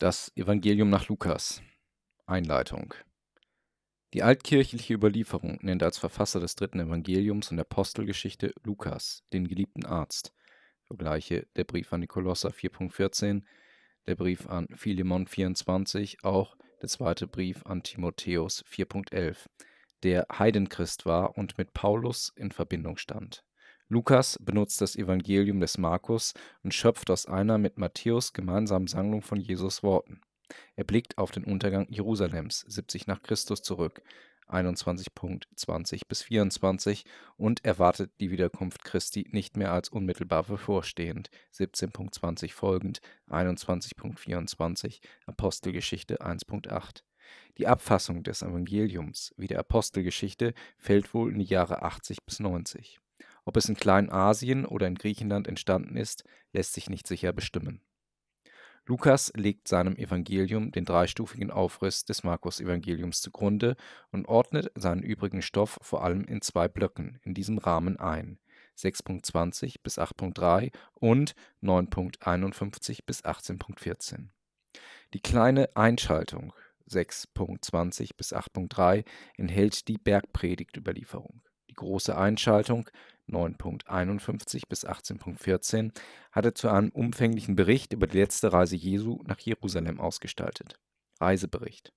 Das Evangelium nach Lukas. Einleitung. Die altkirchliche Überlieferung nennt als Verfasser des dritten Evangeliums und der Apostelgeschichte Lukas, den geliebten Arzt. Vergleiche der Brief an Nikolossa 4.14, der Brief an Philemon 24, auch der zweite Brief an Timotheus 4.11, der Heidenchrist war und mit Paulus in Verbindung stand. Lukas benutzt das Evangelium des Markus und schöpft aus einer mit Matthäus gemeinsamen Sammlung von Jesus Worten. Er blickt auf den Untergang Jerusalems 70 nach Christus zurück, 21.20 bis 24 und erwartet die Wiederkunft Christi nicht mehr als unmittelbar bevorstehend, 17.20 folgend, 21.24 Apostelgeschichte 1.8. Die Abfassung des Evangeliums wie der Apostelgeschichte fällt wohl in die Jahre 80 bis 90. Ob es in Kleinasien oder in Griechenland entstanden ist, lässt sich nicht sicher bestimmen. Lukas legt seinem Evangelium den dreistufigen Aufriss des Markus-Evangeliums zugrunde und ordnet seinen übrigen Stoff vor allem in zwei Blöcken in diesem Rahmen ein: 6.20 bis 8.3 und 9.51 bis 18.14. Die kleine Einschaltung 6.20 bis 8.3 enthält die Bergpredigtüberlieferung. Die große Einschaltung 9.51 bis 18.14 hat er zu einem umfänglichen Bericht über die letzte Reise Jesu nach Jerusalem ausgestaltet. Reisebericht.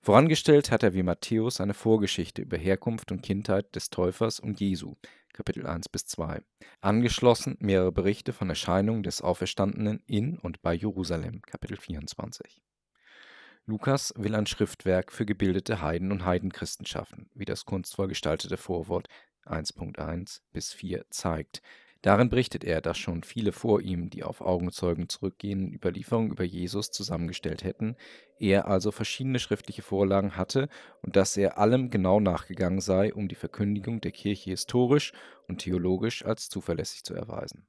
Vorangestellt hat er wie Matthäus eine Vorgeschichte über Herkunft und Kindheit des Täufers und Jesu, Kapitel 1 bis 2. Angeschlossen mehrere Berichte von Erscheinungen des Auferstandenen in und bei Jerusalem, Kapitel 24. Lukas will ein Schriftwerk für gebildete Heiden und Heidenchristen schaffen, wie das kunstvoll gestaltete Vorwort 1.1 bis 4 zeigt. Darin berichtet er, dass schon viele vor ihm, die auf Augenzeugen zurückgehen, Überlieferungen über Jesus zusammengestellt hätten, er also verschiedene schriftliche Vorlagen hatte und dass er allem genau nachgegangen sei, um die Verkündigung der Kirche historisch und theologisch als zuverlässig zu erweisen.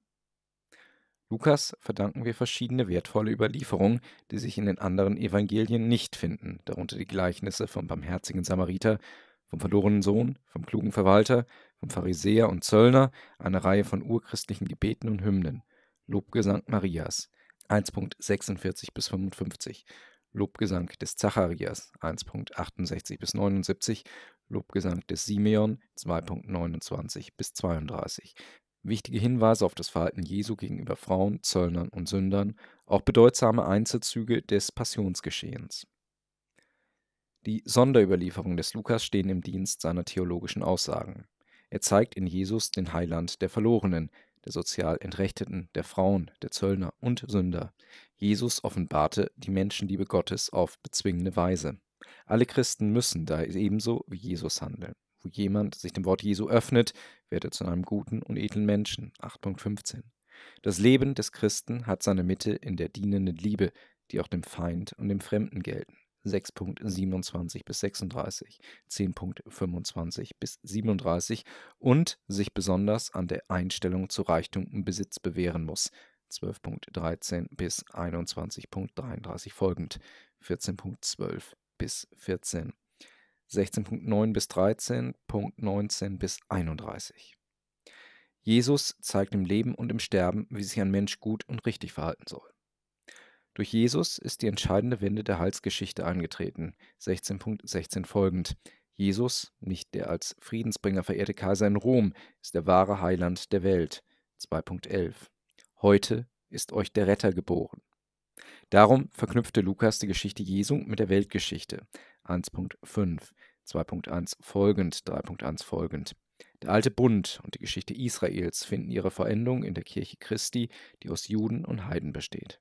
Lukas verdanken wir verschiedene wertvolle Überlieferungen, die sich in den anderen Evangelien nicht finden, darunter die Gleichnisse vom barmherzigen Samariter vom verlorenen Sohn, vom klugen Verwalter, vom Pharisäer und Zöllner, eine Reihe von urchristlichen Gebeten und Hymnen, Lobgesang Marias 1.46 bis 55, Lobgesang des Zacharias 1.68 bis 79, Lobgesang des Simeon 2.29 bis 32. Wichtige Hinweise auf das Verhalten Jesu gegenüber Frauen, Zöllnern und Sündern, auch bedeutsame Einzelzüge des Passionsgeschehens. Die Sonderüberlieferungen des Lukas stehen im Dienst seiner theologischen Aussagen. Er zeigt in Jesus den Heiland der Verlorenen, der sozial Entrechteten, der Frauen, der Zöllner und Sünder. Jesus offenbarte die Menschenliebe Gottes auf bezwingende Weise. Alle Christen müssen da ebenso wie Jesus handeln. Wo jemand sich dem Wort Jesu öffnet, wird er zu einem guten und edlen Menschen. 8.15. Das Leben des Christen hat seine Mitte in der dienenden Liebe, die auch dem Feind und dem Fremden gelten. 6.27 bis 36, 10.25 bis 37 und sich besonders an der Einstellung zu Reichtum und Besitz bewähren muss. 12.13 bis 21.33 folgend, 14.12 bis 14, 16.9 bis 13.19 bis 31. Jesus zeigt im Leben und im Sterben, wie sich ein Mensch gut und richtig verhalten soll. Durch Jesus ist die entscheidende Wende der Heilsgeschichte eingetreten. 16.16 folgend. Jesus, nicht der als Friedensbringer verehrte Kaiser in Rom, ist der wahre Heiland der Welt. 2.11. Heute ist euch der Retter geboren. Darum verknüpfte Lukas die Geschichte Jesu mit der Weltgeschichte. 1.5, 2.1 folgend, 3.1 folgend. Der alte Bund und die Geschichte Israels finden ihre Verendung in der Kirche Christi, die aus Juden und Heiden besteht.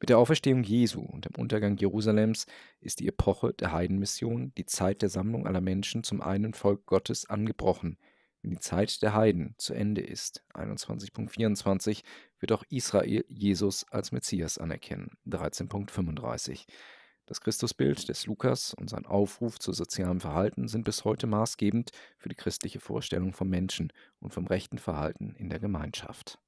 Mit der Auferstehung Jesu und dem Untergang Jerusalems ist die Epoche der Heidenmission, die Zeit der Sammlung aller Menschen zum einen Volk Gottes, angebrochen. Wenn die Zeit der Heiden zu Ende ist, 21.24, wird auch Israel Jesus als Messias anerkennen, 13.35. Das Christusbild des Lukas und sein Aufruf zu sozialem Verhalten sind bis heute maßgebend für die christliche Vorstellung vom Menschen und vom rechten Verhalten in der Gemeinschaft.